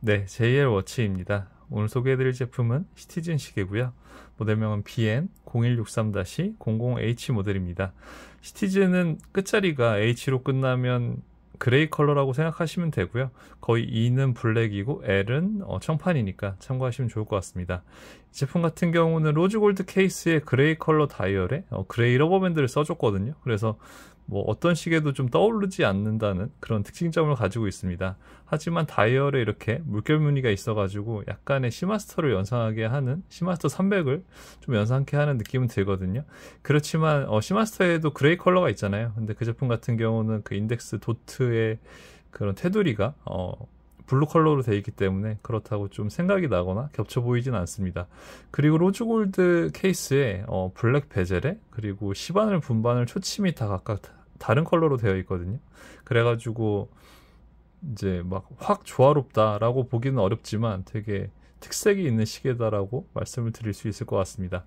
네, JL 워치입니다. 오늘 소개해드릴 제품은 시티즌 시계고요. 모델명은 BN0163-00H 모델입니다. 시티즌은 끝자리가 H로 끝나면 그레이 컬러라고 생각하시면 되고요. 거의 E는 블랙이고 L은 어, 청판이니까 참고하시면 좋을 것 같습니다. 제품 같은 경우는 로즈 골드 케이스에 그레이 컬러 다이얼에 어, 그레이 러버밴드를 써줬거든요. 그래서 뭐 어떤 시계도 좀 떠오르지 않는다는 그런 특징점을 가지고 있습니다. 하지만 다이얼에 이렇게 물결 무늬가 있어가지고 약간의 시마스터를 연상하게 하는 시마스터 300을 좀 연상케 하는 느낌은 들거든요. 그렇지만 어, 시마스터에도 그레이 컬러가 있잖아요. 근데 그 제품 같은 경우는 그 인덱스 도트의 그런 테두리가 어, 블루 컬러로 되어 있기 때문에 그렇다고 좀 생각이 나거나 겹쳐 보이진 않습니다. 그리고 로즈골드 케이스에 어, 블랙 베젤에 그리고 시바늘 분반을 초침이 다 각각 다른 컬러로 되어 있거든요. 그래가지고 이제 막 확 조화롭다라고 보기는 어렵지만 되게 특색이 있는 시계다라고 말씀을 드릴 수 있을 것 같습니다.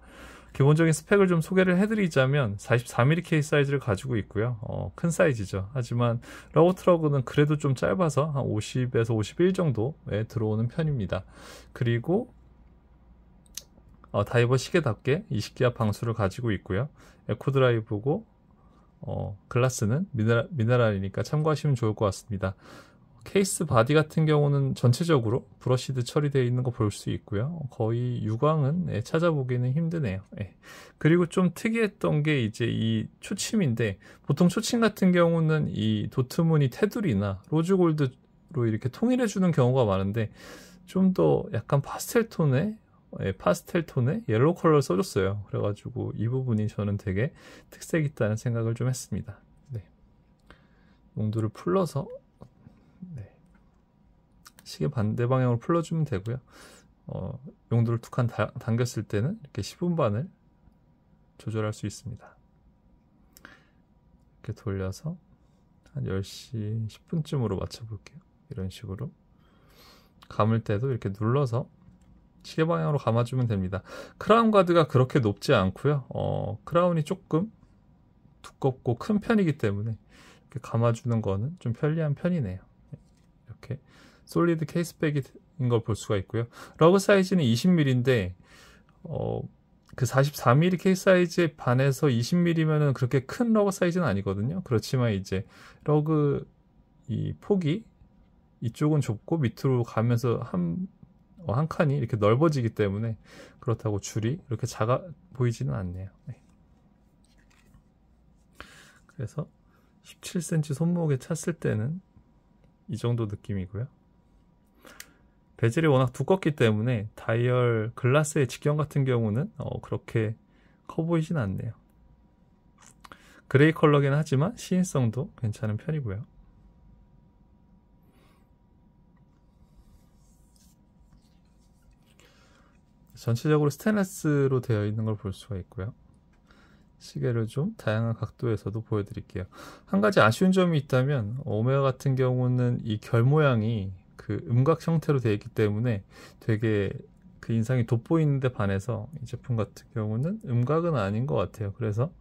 기본적인 스펙을 좀 소개를 해드리자면 44mm 케이 사이즈를 가지고 있고요. 어, 큰 사이즈죠. 하지만 러우 트러그는 그래도 좀 짧아서 한 50에서 51 정도에 들어오는 편입니다. 그리고 어, 다이버 시계답게 20기압 방수를 가지고 있고요. 에코 드라이브고 어, 글라스는 미네랄, 미네랄이니까 참고하시면 좋을 것 같습니다. 케이스 바디 같은 경우는 전체적으로 브러쉬드 처리되어 있는 거 볼 수 있고요. 거의 유광은 예, 찾아보기는 힘드네요. 예. 그리고 좀 특이했던 게 이제 이 초침인데 보통 초침 같은 경우는 이 도트무늬 테두리나 로즈골드로 이렇게 통일해 주는 경우가 많은데 좀 더 약간 파스텔 톤의 예, 파스텔 톤의 옐로우 컬러를 써줬어요. 그래가지고 이 부분이 저는 되게 특색 있다는 생각을 좀 했습니다. 네. 농도를 풀러서 네. 시계 반대 방향으로 풀러주면 되고요. 어, 용도를 두칸 당겼을 때는 이렇게 10분반을 조절할 수 있습니다. 이렇게 돌려서 한 10시 10분쯤으로 맞춰볼게요. 이런 식으로 감을 때도 이렇게 눌러서 시계 방향으로 감아주면 됩니다. 크라운 가드가 그렇게 높지 않고요. 어, 크라운이 조금 두껍고 큰 편이기 때문에 이렇게 감아주는 거는 좀 편리한 편이네요. 이렇게 솔리드 케이스백인 걸 볼 수가 있고요. 러그 사이즈는 20mm인데 어, 그 44mm 케이스 사이즈에 반해서 20mm면은 그렇게 큰 러그 사이즈는 아니거든요. 그렇지만 이제 러그 이 폭이 이쪽은 좁고 밑으로 가면서 한뭐 한 칸이 이렇게 넓어지기 때문에 그렇다고 줄이 이렇게 작아 보이지는 않네요. 네. 그래서 17cm 손목에 찼을 때는 이 정도 느낌이고요. 베젤이 워낙 두껍기 때문에 다이얼 글라스의 직경 같은 경우는 어, 그렇게 커 보이진 않네요. 그레이 컬러긴 하지만 시인성도 괜찮은 편이고요. 전체적으로 스테인레스로 되어 있는 걸 볼 수가 있고요. 시계를 좀 다양한 각도에서도 보여드릴게요. 한 가지 아쉬운 점이 있다면 오메가 같은 경우는 이 결 모양이 그 음각 형태로 되어 있기 때문에 되게 그 인상이 돋보이는데 반해서 이 제품 같은 경우는 음각은 아닌 것 같아요. 그래서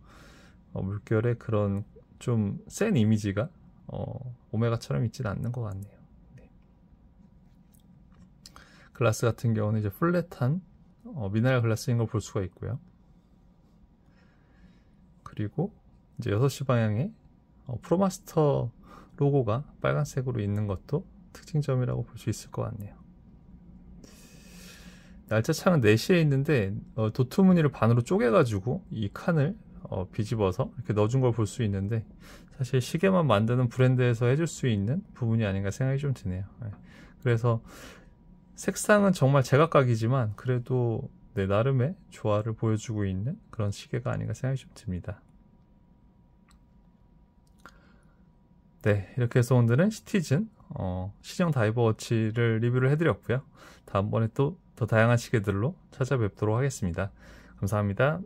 어, 물결의 그런 좀 센 이미지가 어, 오메가처럼 있지는 않는 것 같네요. 네. 글라스 같은 경우는 이제 플랫한 어, 미나리 글라스인 걸 볼 수가 있고요. 그리고 이제 6시 방향에 어, 프로마스터 로고가 빨간색으로 있는 것도 특징점이라고 볼 수 있을 것 같네요. 날짜 창은 4시에 있는데 어, 도트 무늬를 반으로 쪼개가지고 이 칸을 어, 비집어서 이렇게 넣어준 걸 볼 수 있는데 사실 시계만 만드는 브랜드에서 해줄 수 있는 부분이 아닌가 생각이 좀 드네요. 예. 그래서 색상은 정말 제각각이지만 그래도 내 나름의 조화를 보여주고 있는 그런 시계가 아닌가 생각이 좀 듭니다. 네, 이렇게 해서 오늘은 시티즌 어, 시정 다이버워치를 리뷰를 해드렸고요. 다음번에 또 더 다양한 시계들로 찾아뵙도록 하겠습니다. 감사합니다.